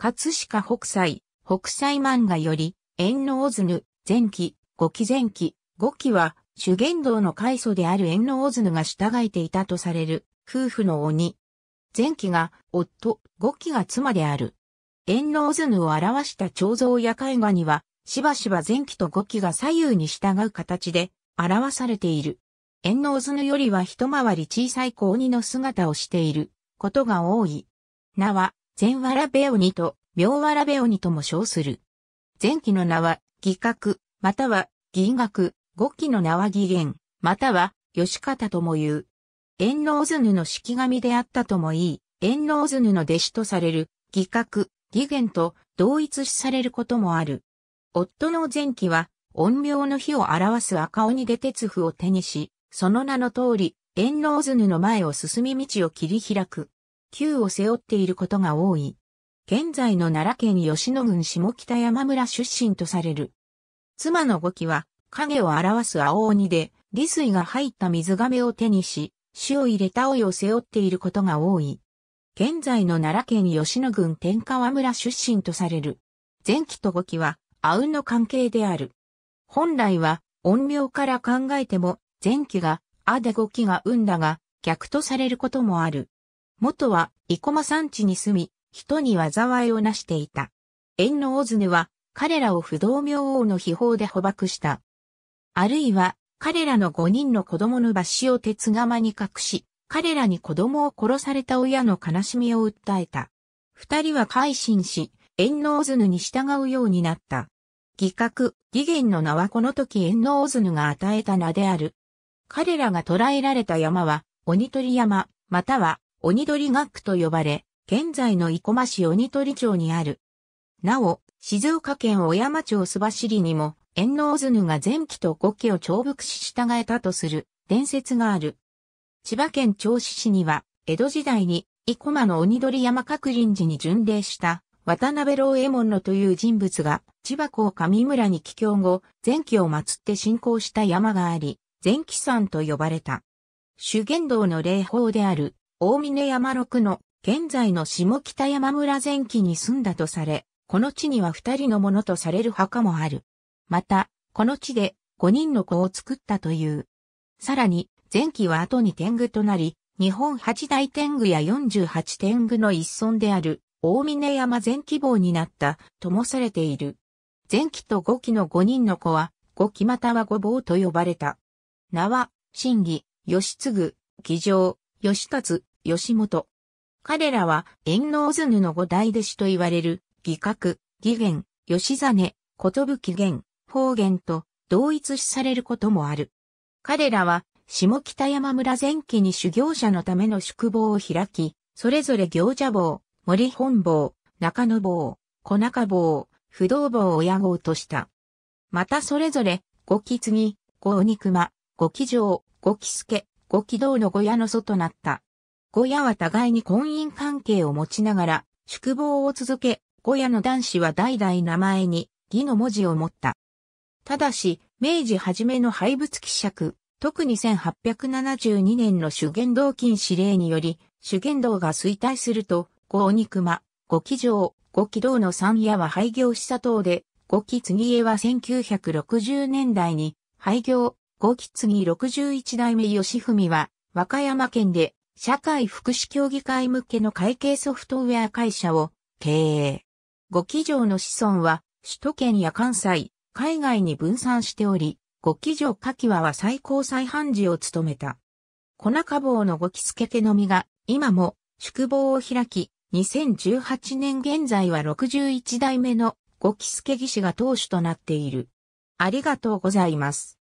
葛飾北斎、北斎漫画より、縁の大津前期、五期前期、五期は、主言道の開祖である縁の大津が従えていたとされる、夫婦の鬼。前期が夫、五期が妻である。縁の大津を表した彫像や絵画には、しばしば前期と五期が左右に従う形で、表されている。縁の大津よりは一回り小さい子鬼の姿をしている、ことが多い。名は、全わらべ鬼と、妙わらべ鬼とも称する。前期の名は、義覚、または、義学、五期の名は義元、または、吉方とも言う。遠納図の式神であったとも言い、遠納図の弟子とされる、義覚、義元と同一視されることもある。夫の前期は、陰陽の火を表す赤鬼で鉄符を手にし、その名の通り、遠納図の前を進み道を切り開く。旧を背負っていることが多い。現在の奈良県吉野郡下北山村出身とされる。妻の語気は、影を表す青鬼で、利水が入った水亀を手にし、死を入れた老いを背負っていることが多い。現在の奈良県吉野郡天川村出身とされる。前期と語期は、あうんの関係である。本来は、音名から考えても、前期が、あで語期がうんだが、逆とされることもある。元は、生駒山地に住み、人に災いをなしていた。縁の大津は、彼らを不動明王の秘宝で捕獲した。あるいは、彼らの五人の子供の抜死を鉄釜に隠し、彼らに子供を殺された親の悲しみを訴えた。二人は改心し、縁の大津に従うようになった。義覚、義元の名はこの時縁の大津が与えた名である。彼らが捕らえられた山は、鬼取山、または鬼取学区と呼ばれ、現在の生駒市鬼取町にある。なお、静岡県小山町須走にも、遠納津ぬが前期と後期を長伏し従えたとする伝説がある。千葉県銚子市には、江戸時代に生駒の鬼取山角林寺に巡礼した渡辺老右衛門のという人物が千葉港上村に帰郷後、前期を祀って信仰した山があり、前期山と呼ばれた。修験道の霊峰である大峰山六の現在の下北山村前期に住んだとされ、この地には二人のものとされる墓もある。また、この地で五人の子を作ったという。さらに、前期は後に天狗となり、日本八大天狗や四十八天狗の一村である、大峰山前期坊になった、ともされている。前期と五期の五人の子は、五期または五坊と呼ばれた。名は、真理、義継、義上、義達、吉本。彼らは、遠能図布の五大弟子と言われる、義覚、義元、吉実、ことぶき元、方言と同一視されることもある。彼らは、下北山村前期に修行者のための宿坊を開き、それぞれ行者坊、森本坊、中野坊、小中坊、不動坊を屋号とした。またそれぞれ、五木継ぎ、五鬼熊、五木城、五木助、五木道の小屋の祖となった。小屋は互いに婚姻関係を持ちながら、宿坊を続け、小屋の男子は代々名前に、義の文字を持った。ただし、明治初めの廃仏希釈、特に1872年の主言動禁止令により、主言動が衰退すると、五鬼熊、五鬼城、五鬼道の三屋は廃業した等で、五鬼継江は1960年代に廃業、五継次61代目吉文は、和歌山県で社会福祉協議会向けの会計ソフトウェア会社を経営。ご基条の子孫は首都圏や関西、海外に分散しており、ご基条柿記和は最高裁判事を務めた。粉花房のごきつけけのみが今も宿坊を開き、2018年現在は61代目のごきすけ技師が当主となっている。ありがとうございます。